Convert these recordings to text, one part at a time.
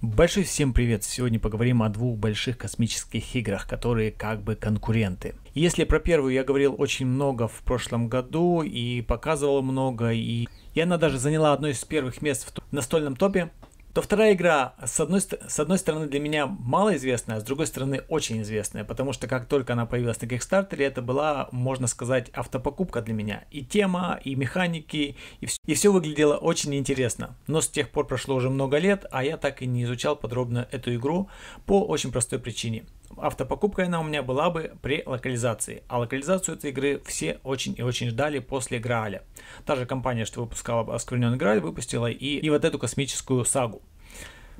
Большой всем привет! Сегодня поговорим о двух больших космических играх, которые как бы конкуренты. Если про первую я говорил очень много в прошлом году и показывал много, и, и она даже заняла одно из первых мест в настольном топе, то вторая игра, с одной, с одной стороны, для меня малоизвестная, а с другой стороны, очень известная, потому что как только она появилась на Kickstarter, это была, можно сказать, автопокупка для меня. И тема, и механики, и все, и все выглядело очень интересно. Но с тех пор прошло уже много лет, а я так и не изучал подробно эту игру по очень простой причине. Автопокупка она у меня была бы при локализации, а локализацию этой игры все очень и очень ждали после Грааля. Та же компания, что выпускала Оскверненный Грааль, выпустила и, и вот эту космическую сагу.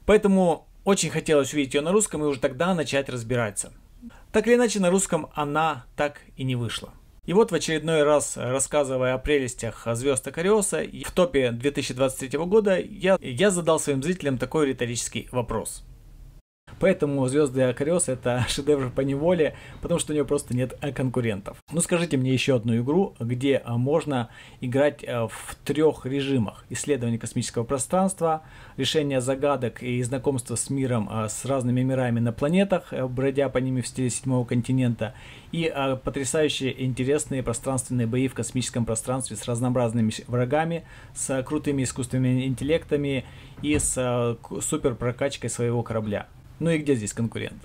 Поэтому очень хотелось увидеть ее на русском и уже тогда начать разбираться. Так или иначе, на русском она так и не вышла. И вот в очередной раз, рассказывая о прелестях звезд Акариоса, в топе 2023 года я, я задал своим зрителям такой риторический вопрос – Поэтому «Звезды Акариос» — это шедевр по неволе, потому что у него просто нет конкурентов. Ну скажите мне еще одну игру, где а, можно играть э, в трех режимах. Исследование космического пространства, решение загадок и знакомство с миром, а, с разными мирами на планетах, э, бродя по ними в стиле седьмого континента, и а, потрясающие интересные пространственные бои в космическом пространстве с разнообразными врагами, с крутыми искусственными интеллектами и с супер прокачкой своего корабля. Ну и где здесь конкурент?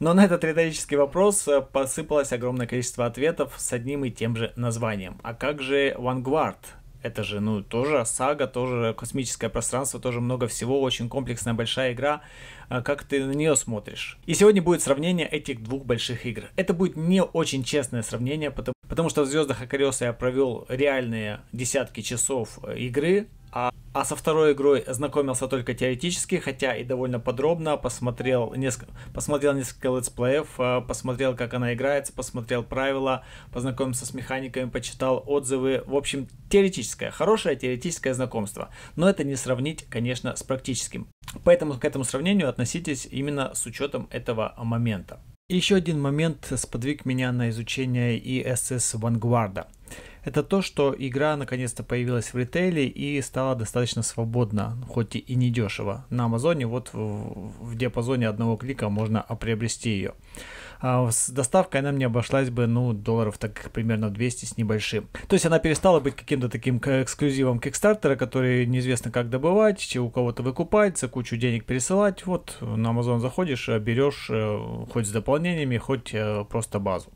Но на этот риторический вопрос э, посыпалось огромное количество ответов с одним и тем же названием. А как же Vanguard? Это же, ну, тоже сага, тоже космическое пространство, тоже много всего, очень комплексная большая игра. А как ты на нее смотришь? И сегодня будет сравнение этих двух больших игр. Это будет не очень честное сравнение, потому, потому что в «Звездах Акариоса» я провел реальные десятки часов э, игры, а, а со второй игрой знакомился только теоретически, хотя и довольно подробно. Посмотрел несколько, посмотрел несколько летсплеев, а, посмотрел, как она играется, посмотрел правила, познакомился с механиками, почитал отзывы. В общем, теоретическое, хорошее теоретическое знакомство. Но это не сравнить, конечно, с практическим. Поэтому к этому сравнению относитесь именно с учетом этого момента еще один момент сподвиг меня на изучение ESS Vanguard. Это то, что игра наконец-то появилась в ритейле и стала достаточно свободна, хоть и недешево. На Амазоне вот в, в диапазоне одного клика можно приобрести ее. А с доставкой она мне обошлась бы, ну, долларов так примерно 200 с небольшим. То есть она перестала быть каким-то таким эксклюзивом Кикстартера, который неизвестно как добывать, у кого-то выкупается, кучу денег пересылать. Вот на Amazon заходишь, берешь э, хоть с дополнениями, хоть э, просто базу.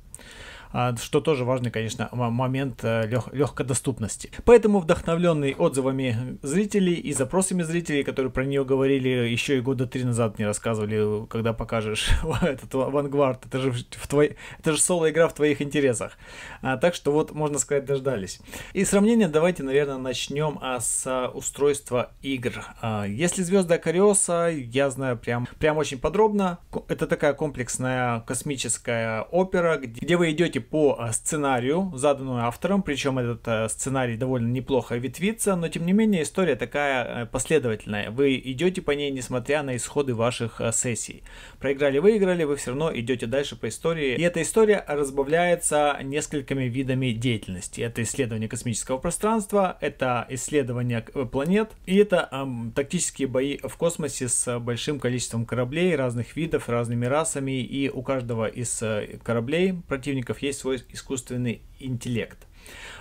А, что тоже важный, конечно, момент э, лег легкодоступности. Поэтому вдохновленный отзывами зрителей и запросами зрителей, которые про нее говорили еще и года три назад не рассказывали, когда покажешь этот авангард, это же, в твой, это же соло-игра в твоих интересах. А, так что вот, можно сказать, дождались. И сравнение давайте, наверное, начнем а, с а, устройства игр. если звезды Акариоса, я знаю прям, прям очень подробно. Это такая комплексная космическая опера, где вы идете по э, сценарию, заданному автором, причем этот э, сценарий довольно неплохо ветвится, но тем не менее история такая э, последовательная. Вы идете по ней, несмотря на исходы ваших сессий. Проиграли, выиграли, вы все равно идете дальше по истории. И эта история разбавляется несколькими видами деятельности. Это исследование космического пространства, это исследование планет и это эм, тактические бои в космосе с большим количеством кораблей разных видов, разными расами и у каждого из кораблей противников есть свой искусственный интеллект.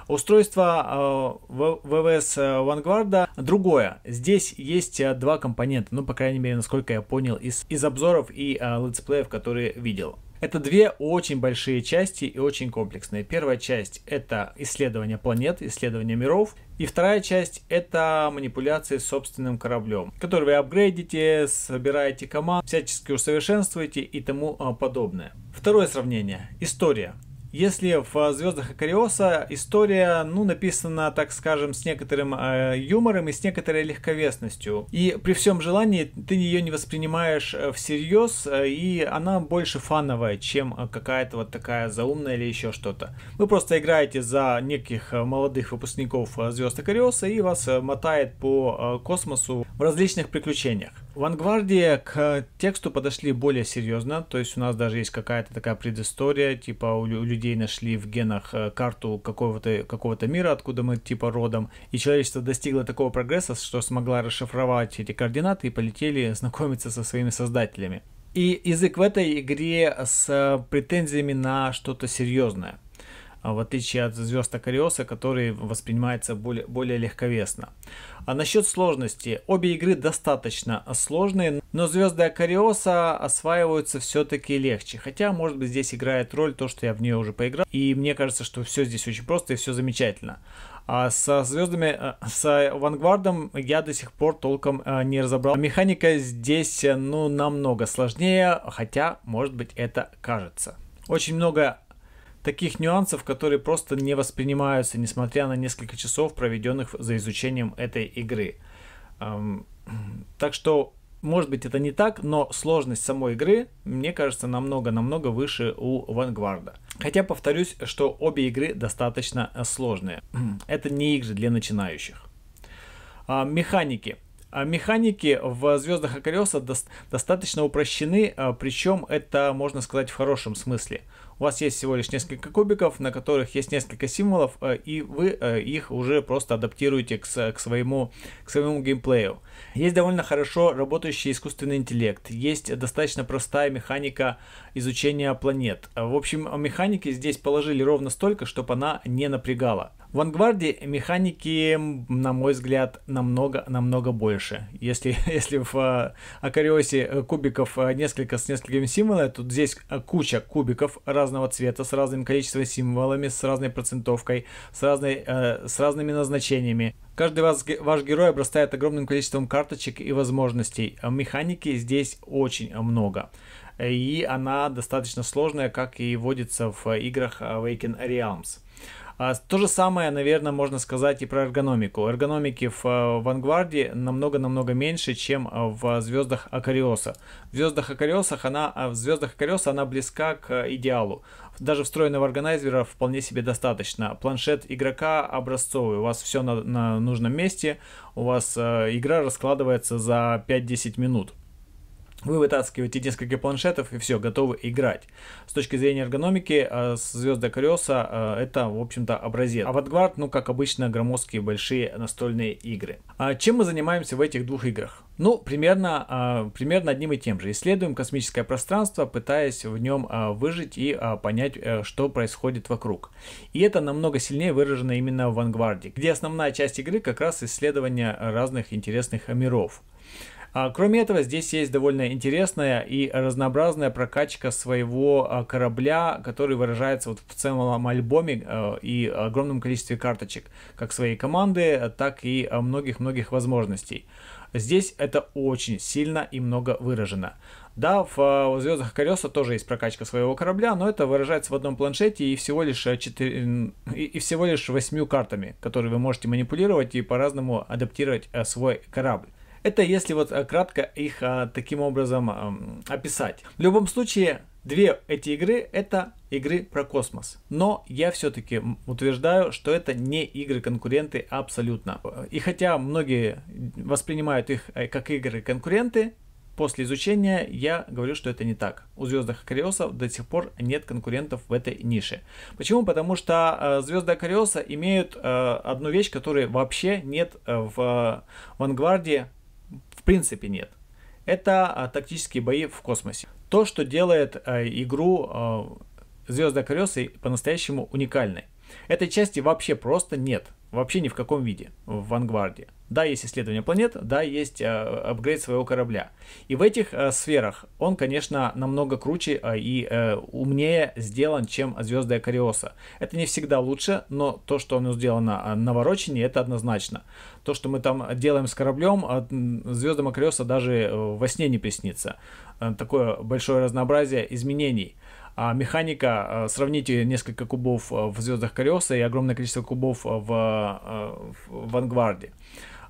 Устройство э, ВВС э, Vanguard другое. Здесь есть э, два компонента, ну, по крайней мере, насколько я понял из, из обзоров и летсплеев, которые видел. Это две очень большие части и очень комплексные. Первая часть это исследование планет, исследование миров. И вторая часть это манипуляции с собственным кораблем, который вы апгрейдите, собираете команд, всячески усовершенствуете и тому подобное. Второе сравнение. История. Если в э, «Звездах Акариоса» история, ну, написана, так скажем, с некоторым э, юмором и с некоторой легковесностью. И при всем желании ты ее не воспринимаешь э, всерьез, э, и она больше фановая, чем какая-то вот такая заумная или еще что-то. Вы просто играете за неких молодых выпускников «Звезд Акариоса» и вас мотает по космосу в различных приключениях. Вангвардия к тексту подошли более серьезно, то есть у нас даже есть какая-то такая предыстория, типа у людей нашли в генах э, карту какого-то какого мира, откуда мы типа родом, и человечество достигло такого прогресса, что смогла расшифровать эти координаты и полетели знакомиться со своими создателями. И язык в этой игре с претензиями на что-то серьезное. А, в отличие от звезд Акариоса, который воспринимается более, более легковесно. А насчет сложности. Обе игры достаточно сложные, но звезды Акариоса осваиваются все-таки легче. Хотя, может быть, здесь играет роль то, что я в нее уже поиграл. И мне кажется, что все здесь очень просто и все замечательно. А со звездами, э, с Вангвардом я до сих пор толком э, не разобрал. А механика здесь, э, ну, намного сложнее, хотя, может быть, это кажется. Очень много таких нюансов, которые просто не воспринимаются, несмотря на несколько часов, проведенных за изучением этой игры. Так что, может быть, это не так, но сложность самой игры, мне кажется, намного-намного выше у Вангварда. Хотя повторюсь, что обе игры достаточно э, сложные. Это не игры для начинающих. А, механики. А, механики в «Звездах Акариоса» дос- достаточно упрощены, а, причем это, можно сказать, в хорошем смысле. У вас есть всего лишь несколько кубиков, на которых есть несколько символов, а, и вы их уже просто адаптируете к, своему, к своему геймплею. Есть довольно хорошо работающий искусственный интеллект, есть достаточно простая механика изучения планет. В общем, механики здесь положили ровно столько, чтобы она не напрягала. В «Ангварде» механики, на мой взгляд, намного-намного больше. Если, если в э, Акариосе э, кубиков э, несколько с несколькими символами, то здесь куча кубиков разного цвета, с разным количеством символами, с разной процентовкой, с, разной, с разными назначениями. Каждый ваш, ваш герой обрастает огромным количеством карточек и возможностей. А механики здесь очень много. И она достаточно сложная, как и водится в играх Awaken Realms. А, то же самое, наверное, можно сказать и про эргономику. Эргономики в э, Вангварде намного-намного меньше, чем э, в звездах Акариоса. В звездах Акариосах она, э, в звездах Акариоса она близка к идеалу. Даже встроенного органайзера вполне себе достаточно. Планшет игрока образцовый, у вас все на, на нужном месте, у вас игра раскладывается за 5-10 минут вы вытаскиваете несколько планшетов и все, готовы играть. С точки зрения эргономики, э, звезда колеса э, это, в общем-то, образец. Авангард, ну, как обычно, громоздкие большие настольные игры. А чем мы занимаемся в этих двух играх? Ну, примерно, э, примерно одним и тем же. Исследуем космическое пространство, пытаясь в нем выжить и понять, что происходит вокруг. И это намного сильнее выражено именно в Вангварде, где основная часть игры как раз исследование разных интересных миров. А, кроме этого, здесь есть довольно интересная и разнообразная прокачка своего а, корабля, который выражается вот в целом альбоме э, и огромном количестве карточек, как своей команды, так и а, многих-многих возможностей. Здесь это очень сильно и много выражено. Да, в «Звездах колеса» тоже есть прокачка своего корабля, но это выражается в одном планшете и всего лишь, 4, э, и всего лишь 8 картами, которые вы можете манипулировать и по-разному адаптировать э, свой корабль. Это если вот э, кратко их а, таким образом описать. В любом случае, Две эти игры это игры про космос. Но я все-таки утверждаю, что это не игры-конкуренты абсолютно. И хотя многие воспринимают их э, как игры-конкуренты, После изучения я говорю, что это не так. У звезд Акариосов до сих пор нет конкурентов в этой нише. Почему? Потому что э, звезды Акариоса имеют э, одну вещь, которой вообще нет э, в э, Вангарде принципе нет. Это а, тактические бои в космосе. То, что делает а, игру а, «Звезда колеса» по-настоящему уникальной. Этой части вообще просто нет. Вообще ни в каком виде в «Вангварде». Да, есть исследование планет, да, есть э, апгрейд своего корабля. И в этих э, сферах он, конечно, намного круче э, и э, умнее сделан, чем звезды Акариоса. Это не всегда лучше, но то, что оно сделано навороченнее, это однозначно. То, что мы там делаем с кораблем, звездам Акариоса даже во сне не приснится. такое большое разнообразие изменений. А механика, сравните несколько кубов в звездах Кариоса и огромное количество кубов в, в Вангварде.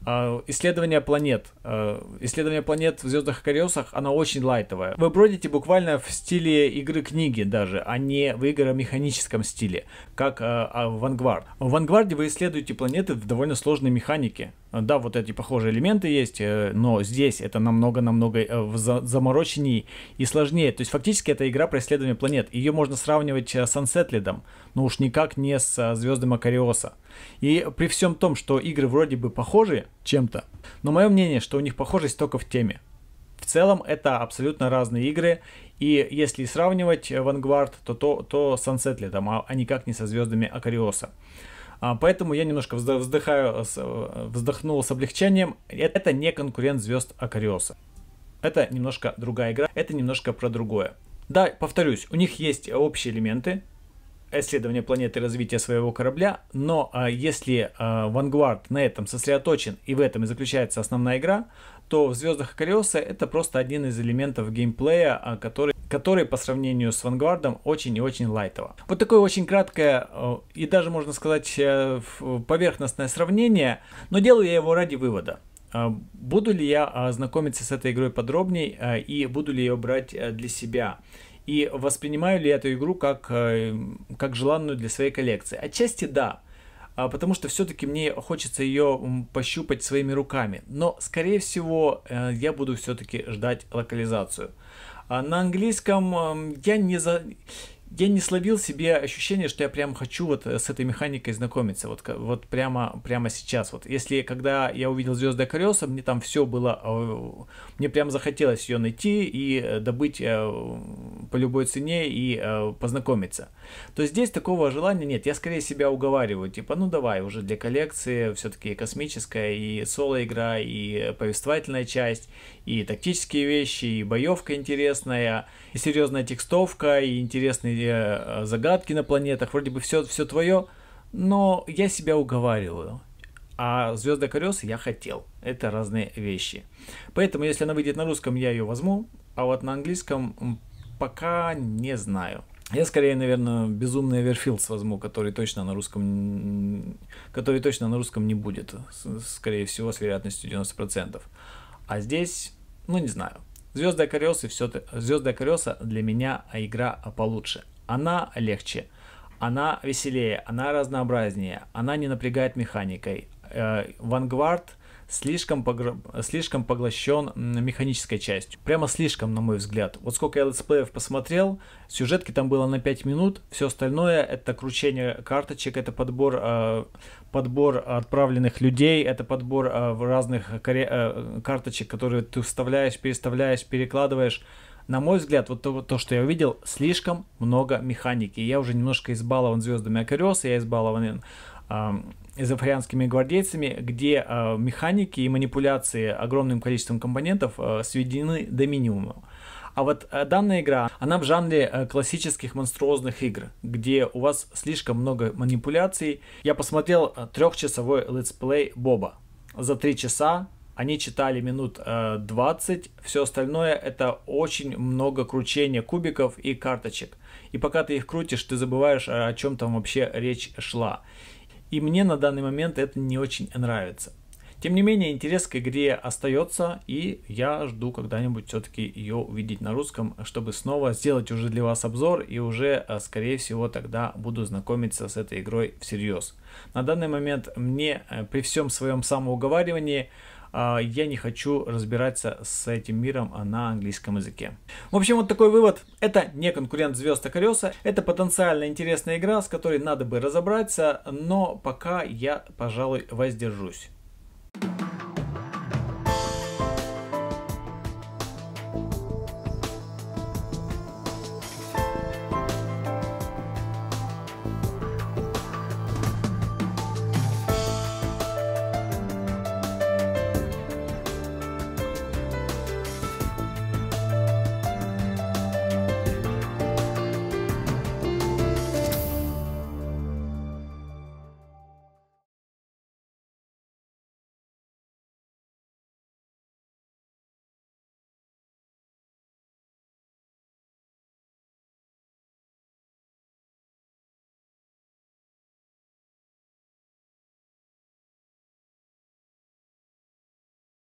А, исследование планет. А, исследование планет в звездах и колесах, оно очень лайтовая. Вы бродите буквально в стиле игры книги даже, а не в игромеханическом стиле, как а, в Vanguard. В Vanguard вы исследуете планеты в довольно сложной механике. Да, вот эти похожие элементы есть, э, но здесь это намного-намного э, замороченней и сложнее. То есть фактически это игра про исследование планет. Ее можно сравнивать э, с Unsettled, но ну уж никак не с а, звездой Макариоса. И при всем том, что игры вроде бы похожи чем-то, но мое мнение, что у них похожесть только в теме. В целом это абсолютно разные игры, и если сравнивать Vanguard, э, то, то, то Sunset летом, а, а никак не со звездами Акариоса. А, поэтому я немножко вздыхаю, э, э, вздохнул с облегчением. Это не конкурент звезд Акариоса. Это немножко другая игра, это немножко про другое. Да, повторюсь, у них есть общие элементы, исследования планеты развития своего корабля, но а, если а, Vanguard на этом сосредоточен и в этом и заключается основная игра, то в Звездах Колеса это просто один из элементов геймплея, а, который, который по сравнению с Vanguard очень и очень лайтово. Вот такое очень краткое а, и даже можно сказать э, поверхностное сравнение, но делаю я его ради вывода. А, буду ли я знакомиться с этой игрой подробней и буду ли ее брать э, для себя? и воспринимаю ли эту игру как, э, как желанную для своей коллекции. Отчасти да, а, потому что все-таки мне хочется ее пощупать своими руками. Но, скорее всего, э, я буду все-таки ждать локализацию. А на английском я не за... Я не словил себе ощущение, что я прям хочу вот с этой механикой знакомиться, вот, вот прямо, прямо сейчас. Вот если, когда я увидел «Звезды колеса», мне там все было, э, мне прям захотелось ее найти и добыть по любой цене и э, познакомиться, то здесь такого желания нет. Я скорее себя уговариваю, типа, ну давай, уже для коллекции все-таки космическая и соло-игра, и повествовательная часть, и тактические вещи, и боевка интересная, и серьезная текстовка, и интересные э, загадки на планетах, вроде бы все, все твое, но я себя уговариваю. А «Звезда колес» я хотел. Это разные вещи. Поэтому, если она выйдет на русском, я ее возьму. А вот на английском пока не знаю. Я скорее, наверное, безумный Эверфилдс возьму, который точно на русском, который точно на русском не будет, скорее всего, с вероятностью 90%. А здесь, ну не знаю. Звезды Акариоса, все, Звезды Акариоса для меня игра получше. Она легче, она веселее, она разнообразнее, она не напрягает механикой. Э, Вангвард слишком, погр... слишком поглощен механической частью. Прямо слишком, на мой взгляд. Вот сколько я летсплеев посмотрел, сюжетки там было на 5 минут, все остальное это кручение карточек, это подбор, э, подбор отправленных людей, это подбор э, разных коре... э, карточек, которые ты вставляешь, переставляешь, перекладываешь. На мой взгляд, вот то, то, что я увидел, слишком много механики. Я уже немножко избалован звездами Акариоса, я избалован э, запорянскими гвардейцами, где э, механики и манипуляции огромным количеством компонентов э, сведены до минимума. А вот э, данная игра, она в жанре э, классических монструозных игр, где у вас слишком много манипуляций. Я посмотрел э, трехчасовой летсплей Боба. За три часа они читали минут 20, все остальное это очень много кручения кубиков и карточек. И пока ты их крутишь, ты забываешь, о чем там вообще речь шла и мне на данный момент это не очень нравится. Тем не менее, интерес к игре остается, и я жду когда-нибудь все-таки ее увидеть на русском, чтобы снова сделать уже для вас обзор, и уже, э, скорее всего, тогда буду знакомиться с этой игрой всерьез. На данный момент мне э, при всем своем самоуговаривании а, я не хочу разбираться с этим миром а на английском языке. В общем, вот такой вывод. Это не конкурент звезд колеса, это потенциально интересная игра, с которой надо бы разобраться, но пока я, пожалуй, воздержусь.